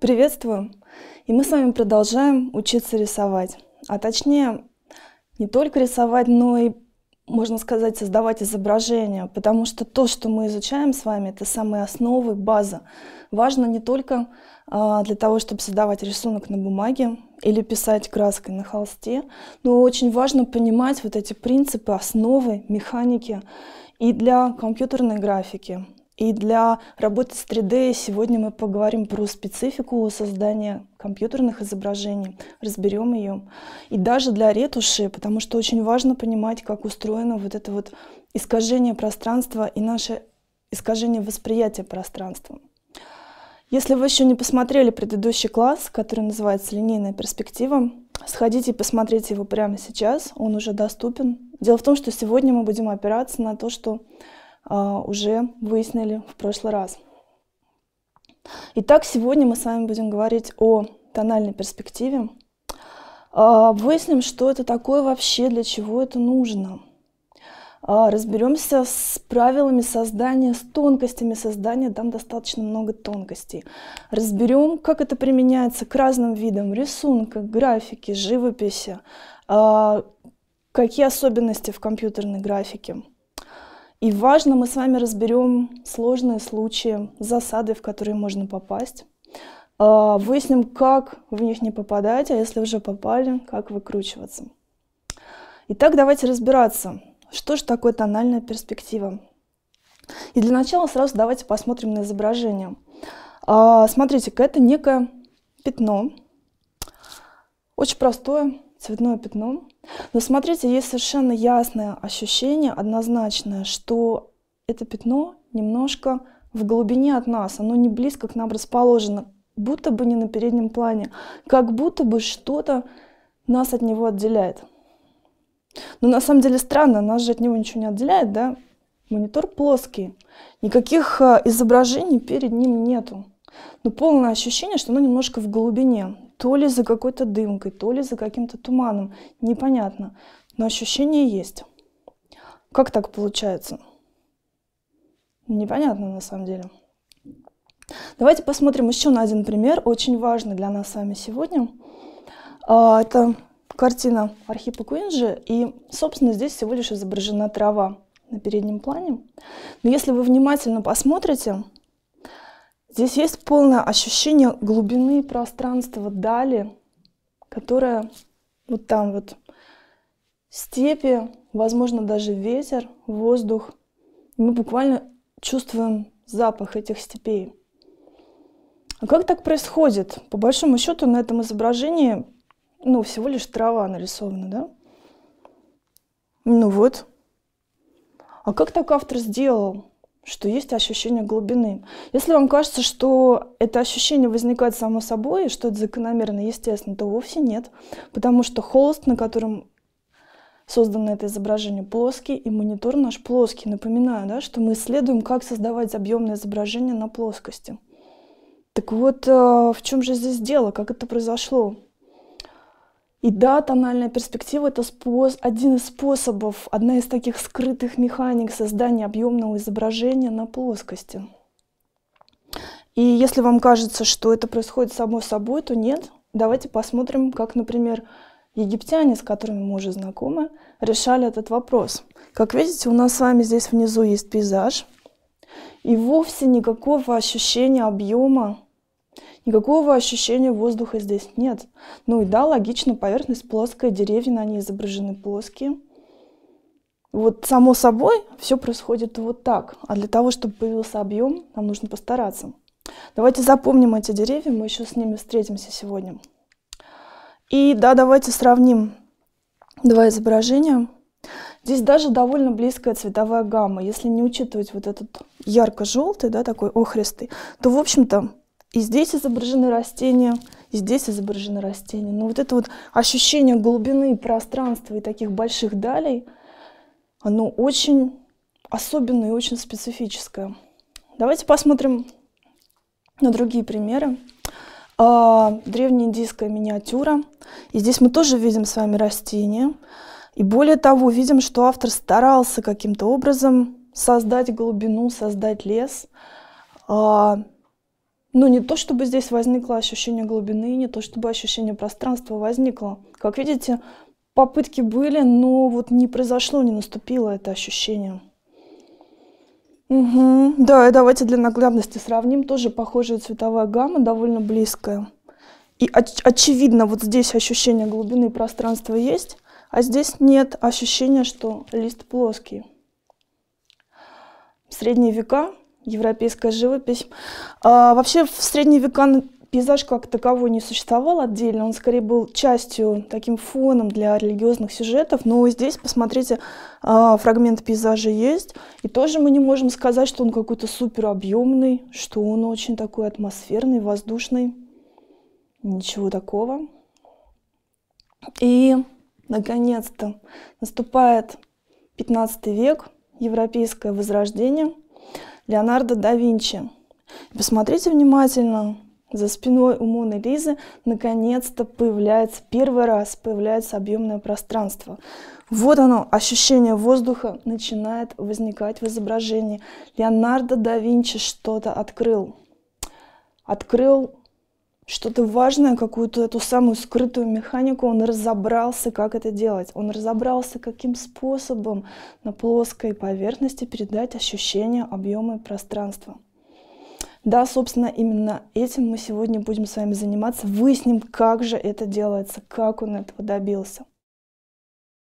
Приветствую! И мы с вами продолжаем учиться рисовать. А точнее, не только рисовать, но и, можно сказать, создавать изображения. Потому что то, что мы изучаем с вами, это самые основы, база. Важно не только а, для того, чтобы создавать рисунок на бумаге или писать краской на холсте, но очень важно понимать вот эти принципы, основы, механики и для компьютерной графики, и для работы с 3D сегодня мы поговорим про специфику создания компьютерных изображений, разберем ее. И даже для ретуши, потому что очень важно понимать, как устроено вот это вот искажение пространства и наше искажение восприятия пространства. Если вы еще не посмотрели предыдущий класс, который называется «Линейная перспектива», сходите и посмотрите его прямо сейчас, он уже доступен. Дело в том, что сегодня мы будем опираться на то, что а, уже выяснили в прошлый раз. Итак, сегодня мы с вами будем говорить о тональной перспективе. А, выясним, что это такое вообще, для чего это нужно. А, разберемся с правилами создания, с тонкостями создания, там достаточно много тонкостей. Разберем, как это применяется к разным видам рисунка, графики, живописи, какие особенности в компьютерной графике. И важно, мы с вами разберем сложные случаи, засады, в которые можно попасть. А, выясним, как в них не попадать, а если уже попали, как выкручиваться. Итак, давайте разбираться, что же такое тональная перспектива. И для начала сразу давайте посмотрим на изображение. А, смотрите это некое пятно, очень простое, цветное пятно. Но смотрите, есть совершенно ясное ощущение, однозначное, что это пятно немножко в глубине от нас, оно не близко к нам расположено, будто бы не на переднем плане, как будто бы что-то нас от него отделяет. Но на самом деле странно, нас же от него ничего не отделяет, да? Монитор плоский, никаких э, изображений перед ним нету но ну, полное ощущение, что оно немножко в глубине. То ли за какой-то дымкой, то ли за каким-то туманом. Непонятно. Но ощущение есть. Как так получается? Непонятно на самом деле. Давайте посмотрим еще на один пример, очень важный для нас с вами сегодня. А, это картина Архипа Куинджи, и, собственно, здесь всего лишь изображена трава на переднем плане. Но если вы внимательно посмотрите, Здесь есть полное ощущение глубины пространства дали, которое вот там вот степи, возможно, даже ветер, воздух. Мы буквально чувствуем запах этих степей. А как так происходит? По большому счету на этом изображении ну, всего лишь трава нарисована, да? Ну вот. А как так автор сделал? что есть ощущение глубины. Если вам кажется, что это ощущение возникает само собой, и что это закономерно, естественно, то вовсе нет, потому что холст, на котором создано это изображение, плоский, и монитор наш плоский. Напоминаю, да, что мы исследуем, как создавать объемное изображение на плоскости. Так вот, э, в чем же здесь дело, как это произошло? И да, тональная перспектива — это спос... один из способов, одна из таких скрытых механик создания объемного изображения на плоскости. И если вам кажется, что это происходит само собой, то нет. Давайте посмотрим, как, например, египтяне, с которыми мы уже знакомы, решали этот вопрос. Как видите, у нас с вами здесь внизу есть пейзаж, и вовсе никакого ощущения объема Никакого ощущения воздуха здесь нет. Ну и да, логично, поверхность плоская, деревья на ней изображены плоские. Вот само собой все происходит вот так. А для того, чтобы появился объем, нам нужно постараться. Давайте запомним эти деревья, мы еще с ними встретимся сегодня. И да, давайте сравним два изображения. Здесь даже довольно близкая цветовая гамма. Если не учитывать вот этот ярко-желтый, да, такой охристый, то, в общем-то, и здесь изображены растения, и здесь изображены растения. Но вот это вот ощущение глубины пространства и таких больших далей, оно очень особенное и очень специфическое. Давайте посмотрим на другие примеры. А, древнеиндийская миниатюра. И здесь мы тоже видим с вами растения. И более того, видим, что автор старался каким-то образом создать глубину, создать лес. А, но ну, не то, чтобы здесь возникло ощущение глубины, не то, чтобы ощущение пространства возникло. Как видите, попытки были, но вот не произошло, не наступило это ощущение. Угу. Да, и давайте для наглядности сравним. Тоже похожая цветовая гамма, довольно близкая. И оч очевидно, вот здесь ощущение глубины пространства есть, а здесь нет ощущения, что лист плоский. В средние века европейская живопись. А, вообще в средние века пейзаж как таковой не существовал отдельно, он скорее был частью, таким фоном для религиозных сюжетов, но здесь, посмотрите, а, фрагмент пейзажа есть, и тоже мы не можем сказать, что он какой-то супер объемный, что он очень такой атмосферный, воздушный, ничего такого. И, наконец-то, наступает 15 век, европейское возрождение – Леонардо да Винчи. Посмотрите внимательно. За спиной у Моны Лизы наконец-то появляется, первый раз появляется объемное пространство. Вот оно, ощущение воздуха начинает возникать в изображении. Леонардо да Винчи что-то открыл. Открыл что-то важное, какую-то эту самую скрытую механику, он разобрался, как это делать. Он разобрался, каким способом на плоской поверхности передать ощущение объема и пространства. Да, собственно, именно этим мы сегодня будем с вами заниматься. Выясним, как же это делается, как он этого добился.